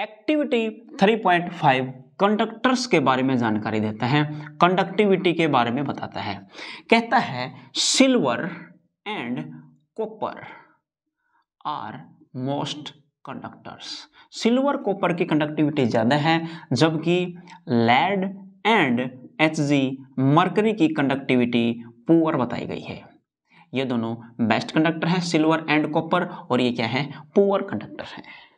activity 3.5 conductors के बारे में जानकारी देता है कंडक्टिविटी के बारे में बताता है कहता है silver and copper are most conductors silver copper की कंडक्टिविटी ज़्यादा है जबकि lead and H G mercury की कंडक्टिविटी पुअर बताई गई है ये दोनों बेस्ट कंडक्टर हैं सिल्वर एंड कॉपर और ये क्या है पुअर कंडक्टर हैं